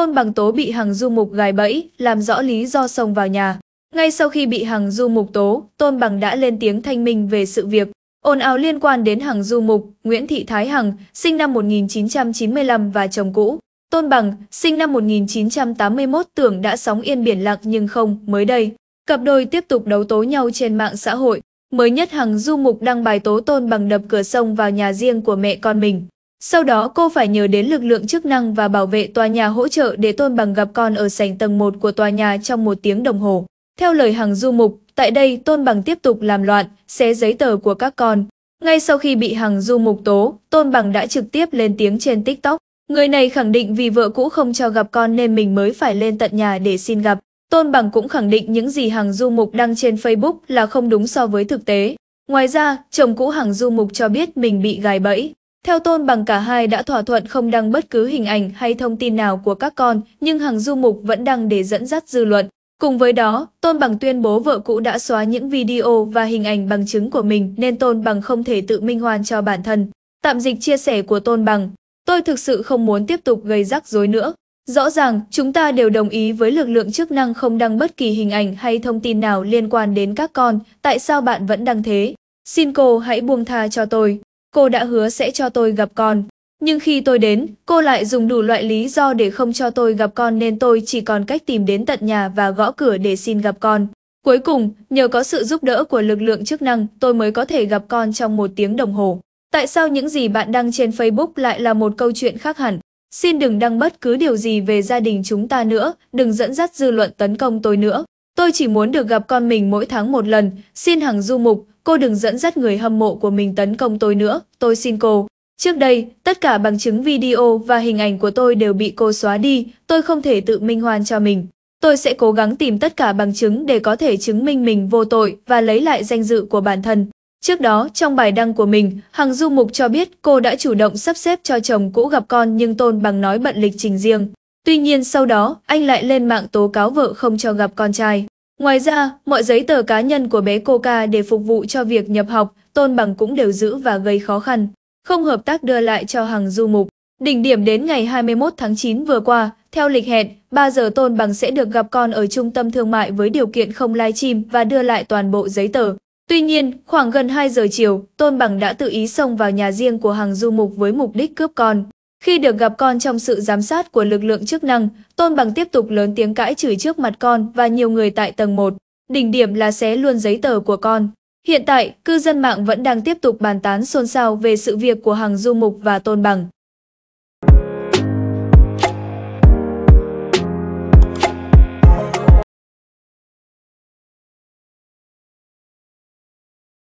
Tôn Bằng Tố bị Hằng Du Mục gài bẫy, làm rõ lý do xông vào nhà. Ngay sau khi bị Hằng Du Mục tố, Tôn Bằng đã lên tiếng thanh minh về sự việc. Ồn ào liên quan đến Hằng Du Mục, Nguyễn Thị Thái Hằng, sinh năm 1995 và chồng cũ. Tôn Bằng, sinh năm 1981 tưởng đã sóng yên biển lặng nhưng không, mới đây. Cặp đôi tiếp tục đấu tố nhau trên mạng xã hội. Mới nhất Hằng Du Mục đăng bài tố Tôn Bằng đập cửa sông vào nhà riêng của mẹ con mình. Sau đó cô phải nhờ đến lực lượng chức năng và bảo vệ tòa nhà hỗ trợ để Tôn Bằng gặp con ở sảnh tầng 1 của tòa nhà trong một tiếng đồng hồ. Theo lời hàng du mục, tại đây Tôn Bằng tiếp tục làm loạn, xé giấy tờ của các con. Ngay sau khi bị hàng du mục tố, Tôn Bằng đã trực tiếp lên tiếng trên TikTok. Người này khẳng định vì vợ cũ không cho gặp con nên mình mới phải lên tận nhà để xin gặp. Tôn Bằng cũng khẳng định những gì hàng du mục đăng trên Facebook là không đúng so với thực tế. Ngoài ra, chồng cũ hàng du mục cho biết mình bị gài bẫy, theo Tôn Bằng cả hai đã thỏa thuận không đăng bất cứ hình ảnh hay thông tin nào của các con, nhưng hàng du mục vẫn đăng để dẫn dắt dư luận. Cùng với đó, Tôn Bằng tuyên bố vợ cũ đã xóa những video và hình ảnh bằng chứng của mình nên Tôn Bằng không thể tự minh hoan cho bản thân. Tạm dịch chia sẻ của Tôn Bằng, tôi thực sự không muốn tiếp tục gây rắc rối nữa. Rõ ràng, chúng ta đều đồng ý với lực lượng chức năng không đăng bất kỳ hình ảnh hay thông tin nào liên quan đến các con, tại sao bạn vẫn đăng thế? Xin cô hãy buông tha cho tôi. Cô đã hứa sẽ cho tôi gặp con. Nhưng khi tôi đến, cô lại dùng đủ loại lý do để không cho tôi gặp con nên tôi chỉ còn cách tìm đến tận nhà và gõ cửa để xin gặp con. Cuối cùng, nhờ có sự giúp đỡ của lực lượng chức năng, tôi mới có thể gặp con trong một tiếng đồng hồ. Tại sao những gì bạn đăng trên Facebook lại là một câu chuyện khác hẳn? Xin đừng đăng bất cứ điều gì về gia đình chúng ta nữa, đừng dẫn dắt dư luận tấn công tôi nữa. Tôi chỉ muốn được gặp con mình mỗi tháng một lần, xin hàng du mục, cô đừng dẫn dắt người hâm mộ của mình tấn công tôi nữa, tôi xin cô. Trước đây, tất cả bằng chứng video và hình ảnh của tôi đều bị cô xóa đi, tôi không thể tự minh hoan cho mình. Tôi sẽ cố gắng tìm tất cả bằng chứng để có thể chứng minh mình vô tội và lấy lại danh dự của bản thân. Trước đó, trong bài đăng của mình, Hằng Du Mục cho biết cô đã chủ động sắp xếp cho chồng cũ gặp con nhưng Tôn Bằng nói bận lịch trình riêng. Tuy nhiên sau đó, anh lại lên mạng tố cáo vợ không cho gặp con trai. Ngoài ra, mọi giấy tờ cá nhân của bé Coca để phục vụ cho việc nhập học, tôn bằng cũng đều giữ và gây khó khăn. Không hợp tác đưa lại cho hàng du mục. Đỉnh điểm đến ngày 21 tháng 9 vừa qua, theo lịch hẹn, 3 giờ tôn bằng sẽ được gặp con ở trung tâm thương mại với điều kiện không live stream và đưa lại toàn bộ giấy tờ. Tuy nhiên, khoảng gần 2 giờ chiều, tôn bằng đã tự ý xông vào nhà riêng của Hằng du mục với mục đích cướp con. Khi được gặp con trong sự giám sát của lực lượng chức năng, Tôn Bằng tiếp tục lớn tiếng cãi chửi trước mặt con và nhiều người tại tầng 1. Đỉnh điểm là xé luôn giấy tờ của con. Hiện tại, cư dân mạng vẫn đang tiếp tục bàn tán xôn xao về sự việc của hàng du mục và Tôn Bằng.